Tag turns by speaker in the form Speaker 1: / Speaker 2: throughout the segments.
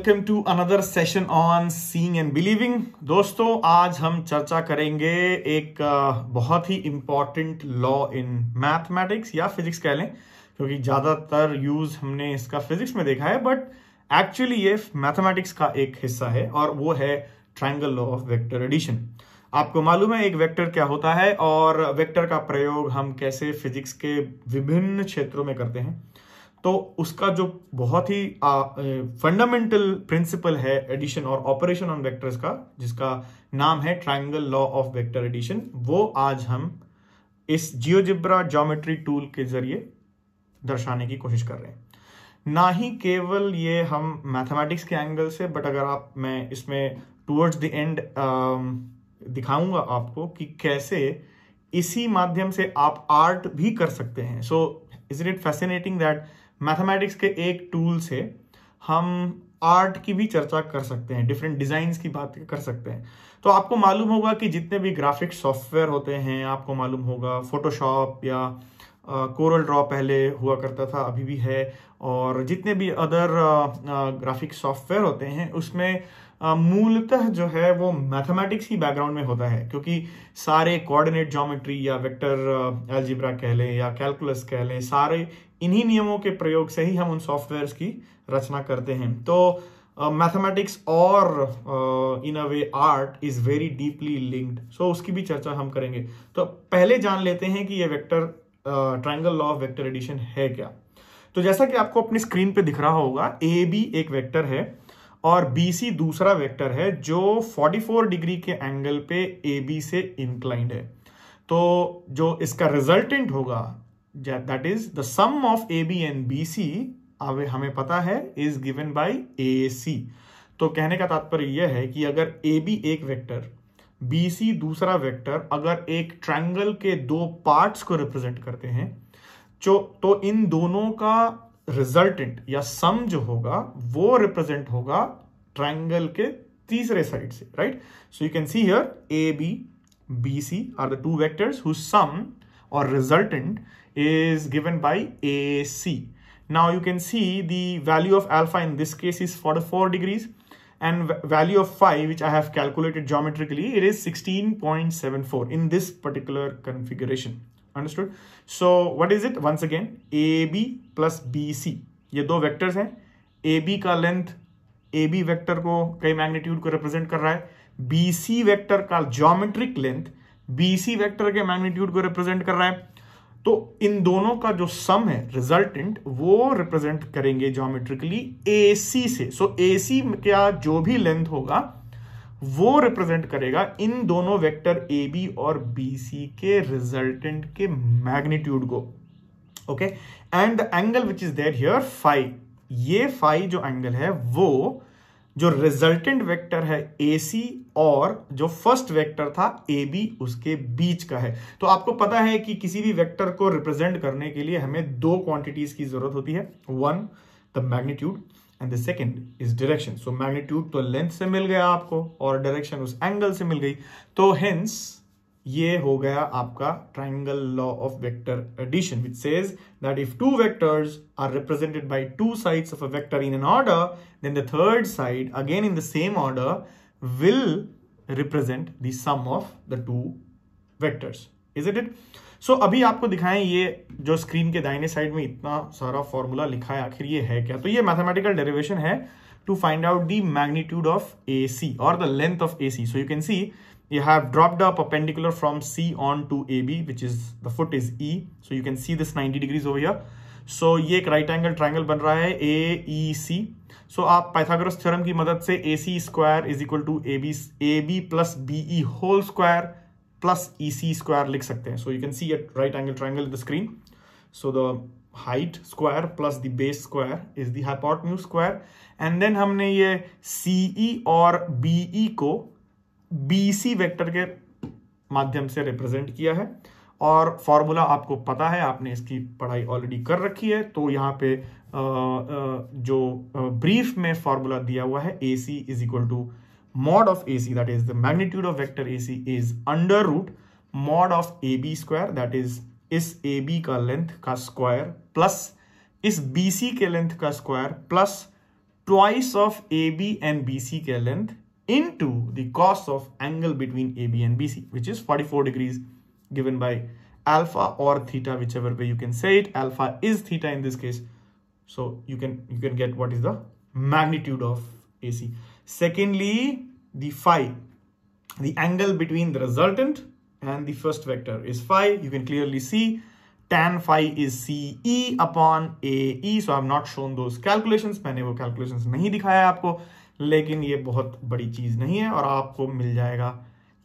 Speaker 1: Welcome to another session on seeing and believing दोस्तों आज हम चर्चा करेंगे एक बहुत ही इम्पॉर्टेंट लॉ इन मैथमेटिक्स या फिजिक्स कह लें क्योंकि ज़्यादातर यूज़ हमने इसका फिजिक्स में देखा है बट एक्चुअली ये मैथमेटिक्स का एक हिस्सा है और वो है triangle law of vector addition आपको मालूम है एक वेक्टर क्या होता है और वेक्टर का प्रयोग हम कैसे फिजिक्स के विभिन्न क्षेत्रों में करते हैं तो उसका जो बहुत ही फंडामेंटल प्रिंसिपल है एडिशन और ऑपरेशन ऑन वेक्टर्स का जिसका नाम है triangle law of vector addition वो आज हम इस जियोजिब्रा ज्योमेट्री टूल के जरिए दर्शाने की कोशिश कर रहे हैं ना ही केवल ये हम मैथमेटिक्स के एंगल से बट अगर आप मैं इसमें टूवर्ड्स द एंड दिखाऊंगा आपको कि कैसे इसी माध्यम से आप आर्ट भी कर सकते हैं so is it fascinating that mathematics के एक टूल से हम आर्ट की भी चर्चा कर सकते हैं डिफरेंट डिज़ाइन की बात कर सकते हैं तो आपको मालूम होगा कि जितने भी ग्राफिक सॉफ्टवेयर होते हैं आपको मालूम होगा फोटोशॉप या कोरल ड्रॉ पहले हुआ करता था अभी भी है और जितने भी अदर ग्राफिक सॉफ्टवेयर होते हैं उसमें मूलतः जो है वो मैथमेटिक्स ही बैकग्राउंड में होता है क्योंकि सारे कोऑर्डिनेट ज्योमेट्री या वेक्टर एल्जिब्रा कह लें या कैलकुलस कह लें सारे इन्हीं नियमों के प्रयोग से ही हम उन सॉफ्टवेयर्स की रचना करते हैं तो मैथमेटिक्स और in a way art is very deeply linked so उसकी भी चर्चा हम करेंगे तो पहले जान लेते हैं कि ये vector triangle law of vector addition है क्या तो जैसा कि आपको अपनी स्क्रीन पे दिख रहा होगा ए बी एक वेक्टर है और बी सी दूसरा वेक्टर है जो 44 डिग्री के एंगल पे ए बी से इंक्लाइंड है तो जो इसका रिजल्टेंट होगा that is the sum of A B and B C हमें पता है is given by A C तो कहने का तात्पर्य यह है कि अगर ए बी एक वेक्टर BC दूसरा वेक्टर अगर एक ट्रायंगल के दो पार्ट्स को रिप्रेजेंट करते हैं जो तो इन दोनों का रिजल्टेंट या सम जो होगा वो रिप्रेजेंट होगा ट्रायंगल के तीसरे साइड से right so you can see here A B B C are the two vectors who sum or resultant is given by AC. Now you can see the value of alpha in this case is 44 degrees and value of phi which I have calculated geometrically it is 16.74 in this particular configuration understood so what is it once again AB plus BC ye do vectors hain AB ka length AB vector ko kai magnitude ko represent kar raha hai BC vector ka geometric length BC vector ke magnitude ko represent kar raha hai तो इन दोनों का जो सम है resultant वो represent करेंगे geometrically ए सी से सो ए सी का जो भी लेंथ होगा वो रिप्रेजेंट करेगा इन दोनों वेक्टर ए बी और बी सी के रिजल्टेंट के मैग्नीट्यूड को okay and the angle which is there here five ये फाइव जो एंगल है वो जो रिजल्टेंट वेक्टर है ए सी और जो फर्स्ट वेक्टर था ए बी उसके बीच का है तो आपको पता है कि किसी भी वेक्टर को रिप्रेजेंट करने के लिए हमें दो क्वांटिटीज की जरूरत होती है one the magnitude and the second is direction so magnitude तो लेंथ से मिल गया आपको और डायरेक्शन उस एंगल से मिल गई तो हेंस ये हो गया आपका triangle law of vector addition which says that if two vectors are represented by two sides of a vector in an order then the third side again in the same order represent the sum of the two vectors is it it so अभी आपको दिखाएं ये जो screen के दाहिने side में इतना सारा फॉर्मूला लिखा है आखिर ये है क्या तो ये मैथमेटिकल डेरिवेशन है to find out the magnitude of A C और the length of A C so you can see you have dropped a perpendicular from C on to AB, which is the foot is E. So you can see this 90 degrees over here. So so, ये एक right angle triangle बन रहा है ए ई सी सो आप Pythagoras theorem की मदद से A C square is equal to A B A B plus B E whole square plus E C square लिख सकते हैं so you can see at right angle triangle the screen so the height square plus the base square is the hypotenuse square and then हमने ये C E e और B E e को BC vector के माध्यम से represent किया है और फॉर्मूला आपको पता है आपने इसकी पढ़ाई ऑलरेडी कर रखी है तो यहाँ पे जो ब्रीफ में फॉर्मूला दिया हुआ है A C is equal to mod of A C that is the magnitude of vector A C is under root mod of A B square that is इस ए बी का length का square plus इस B C के length का square plus twice of A B and B C के length into the cos of angle between AB and BC, which is 44 degrees given by alpha or theta, whichever way you can say it. Alpha is theta in this case. So you can, you can get what is the magnitude of AC. Secondly, the phi, the angle between the resultant and the first vector is phi. You can clearly see tan phi is CE upon AE. So I've not shown those calculations. मैंने वो calculations नहीं दिखाया आपको. लेकिन ये बहुत बड़ी चीज़ नहीं है और आपको मिल जाएगा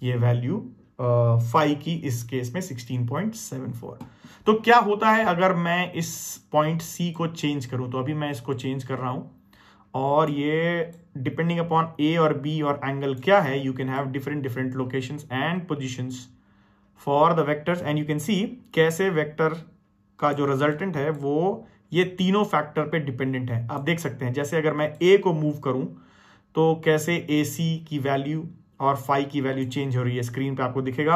Speaker 1: ये वैल्यू फाइव की इस केस में 16.74 तो क्या होता है अगर मैं इस पॉइंट सी को चेंज करूं तो अभी मैं इसको चेंज कर रहा हूं और ये डिपेंडिंग अपॉन ए और बी और एंगल क्या है you can have different different locations and positions for the vectors and you can see कैसे वेक्टर का जो रिजल्टेंट है वो ये तीनों फैक्टर पे डिपेंडेंट है आप देख सकते हैं जैसे अगर मैं ए को मूव करूं तो कैसे ए सी की वैल्यू और फाइव की वैल्यू चेंज हो रही है स्क्रीन पे आपको दिखेगा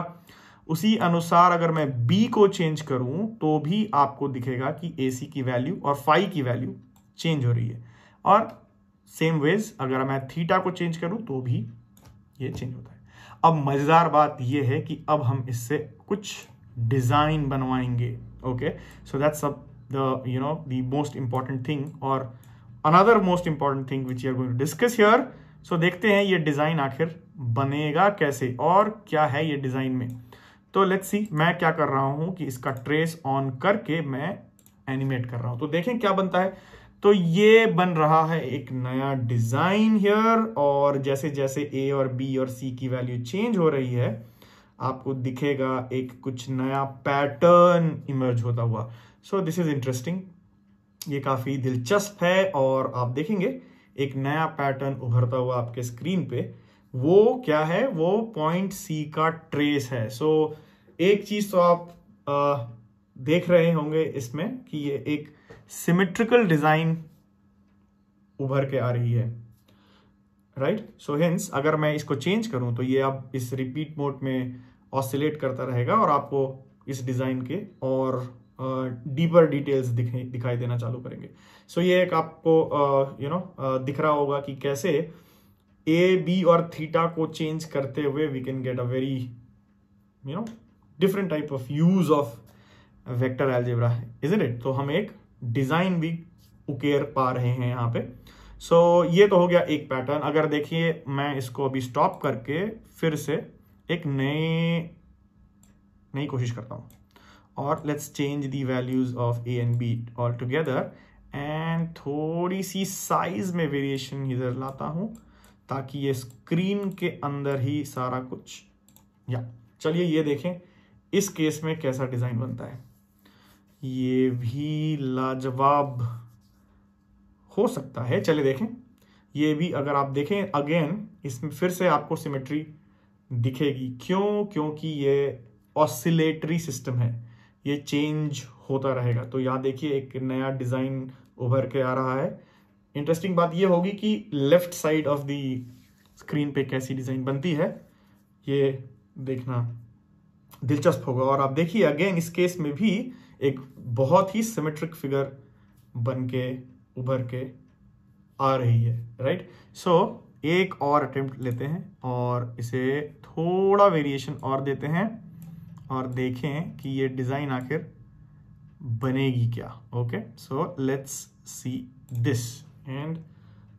Speaker 1: उसी अनुसार अगर मैं बी को चेंज करूं तो भी आपको दिखेगा कि ए सी की वैल्यू और फाइव की वैल्यू चेंज हो रही है और सेम वेज अगर मैं थीटा को चेंज करूं तो भी ये चेंज होता है अब मज़ेदार बात यह है कि अब हम इससे कुछ डिज़ाइन बनवाएंगे ओके सो दैट्स अब the you know the most important thing और another most important thing which you are going to discuss here so देखते हैं ये डिजाइन आखिर बनेगा कैसे और क्या है ये डिजाइन में तो लेट्स सी मैं क्या कर रहा हूं कि इसका ट्रेस ऑन करके मैं एनिमेट कर रहा हूं तो देखें क्या बनता है तो ये बन रहा है एक नया डिजाइन हियर और जैसे जैसे ए और बी और सी की वैल्यू चेंज हो रही है आपको दिखेगा एक कुछ नया पैटर्न इमर्ज होता हुआ सो दिस इज इंटरेस्टिंग ये काफ़ी दिलचस्प है और आप देखेंगे एक नया पैटर्न उभरता हुआ आपके स्क्रीन पे वो क्या है वो पॉइंट सी का ट्रेस है सो so, एक चीज़ तो आप आ, देख रहे होंगे इसमें कि ये एक सिमेट्रिकल डिज़ाइन उभर के आ रही है राइट सो हिंस अगर मैं इसको चेंज करूं तो ये आप इस रिपीट मोड में ऑसिलेट करता रहेगा और आपको इस डिज़ाइन के और डीपर डिटेल्स दिखे दिखाई देना चालू करेंगे सो so, ये एक आपको यू नो दिख रहा होगा कि कैसे ए बी और थीटा को चेंज करते हुए we can get a very you know different type of use of vector algebra है इज इट तो हम एक डिजाइन भी उकेर पा रहे हैं यहाँ पे सो so, ये तो हो गया एक पैटर्न अगर देखिए मैं इसको अभी स्टॉप करके फिर से एक नए नई कोशिश करता हूँ और let's change the values of A and B all together and थोड़ी सी साइज में वेरिएशन इधर लाता हूँ ताकि ये स्क्रीन के अंदर ही सारा कुछ या चलिए ये देखें इस केस में कैसा डिज़ाइन बनता है ये भी लाजवाब हो सकता है चले देखें ये भी अगर आप देखें अगेन इसमें फिर से आपको सिमेट्री दिखेगी क्यों क्योंकि ये ऑसिलेटरी सिस्टम है ये चेंज होता रहेगा तो यहाँ देखिए एक नया डिज़ाइन उभर के आ रहा है इंटरेस्टिंग बात ये होगी कि left side of the screen पे कैसी डिज़ाइन बनती है ये देखना दिलचस्प होगा और आप देखिए अगेन इस केस में भी एक बहुत ही सिमेट्रिक फिगर बन के उभर के आ रही है राइट सो so, एक और अटेम्प्ट लेते हैं और इसे थोड़ा वेरिएशन और देते हैं और देखें कि ये डिज़ाइन आखिर बनेगी क्या okay so let's see this and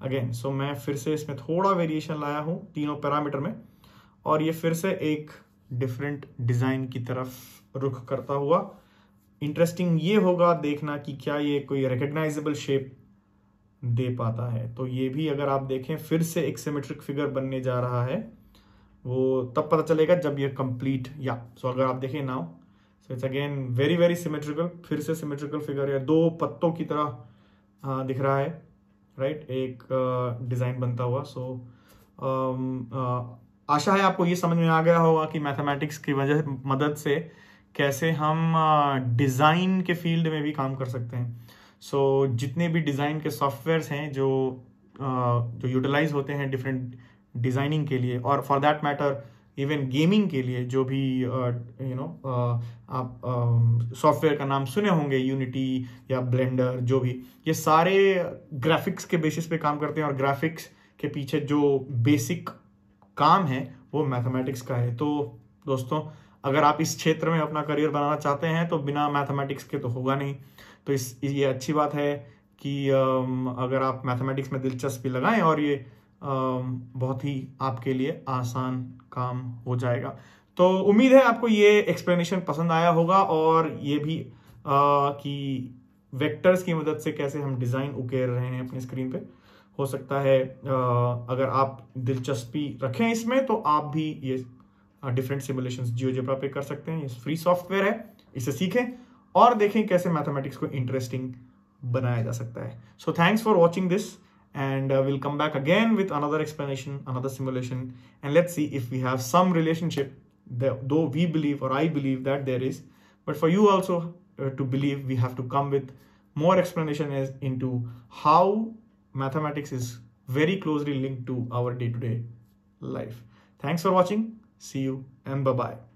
Speaker 1: again so मैं फिर से इसमें थोड़ा वेरिएशन लाया हूं तीनों पैरामीटर में और ये फिर से एक डिफरेंट डिज़ाइन की तरफ रुख करता हुआ इंटरेस्टिंग ये होगा देखना कि क्या ये कोई रिकग्नाइजेबल शेप दे पाता है तो ये भी अगर आप देखें फिर से एक सिमेट्रिक फिगर बनने जा रहा है वो तब पता चलेगा जब ये कंप्लीट या सो अगर आप देखें now so it's again very very symmetrical फिर से सिमेट्रिकल फिगर या दो पत्तों की तरह दिख रहा है राइट right? एक डिज़ाइन बनता हुआ सो so, um, आशा है आपको ये समझ में आ गया होगा कि मैथमेटिक्स की वजह मदद से कैसे हम डिज़ाइन के फील्ड में भी काम कर सकते हैं सो so, जितने भी डिज़ाइन के सॉफ्टवेयर्स हैं जो जो यूटिलाइज होते हैं डिफरेंट डिज़ाइनिंग के लिए और for that matter even gaming के लिए जो भी यू uh, नो uh, आप सॉफ्टवेयर um, का नाम सुने होंगे यूनिटी या ब्लेंडर जो भी ये सारे ग्राफिक्स के बेसिस पे काम करते हैं और ग्राफिक्स के पीछे जो बेसिक काम है वो मैथमेटिक्स का है तो दोस्तों अगर आप इस क्षेत्र में अपना करियर बनाना चाहते हैं तो बिना मैथमेटिक्स के तो होगा नहीं तो इस ये अच्छी बात है कि um, अगर आप मैथमेटिक्स में दिलचस्पी लगाएं और ये बहुत ही आपके लिए आसान काम हो जाएगा तो उम्मीद है आपको ये एक्सप्लेनेशन पसंद आया होगा और ये भी आ, कि वेक्टर्स की मदद से कैसे हम डिज़ाइन उकेर रहे हैं अपनी स्क्रीन पे हो सकता है आ, अगर आप दिलचस्पी रखें इसमें तो आप भी ये डिफरेंट सिमुलेशन जियो जेब्रा पे कर सकते हैं ये फ्री सॉफ्टवेयर है इसे सीखें और देखें कैसे मैथमेटिक्स को इंटरेस्टिंग बनाया जा सकता है so thanks for watching this and uh, we'll come back again with another explanation, another simulation, and let's see if we have some relationship, that, though we believe or I believe that there is. But for you also uh, to believe, we have to come with more explanation as into how mathematics is very closely linked to our day-to-day -day life. Thanks for watching. See you and bye-bye.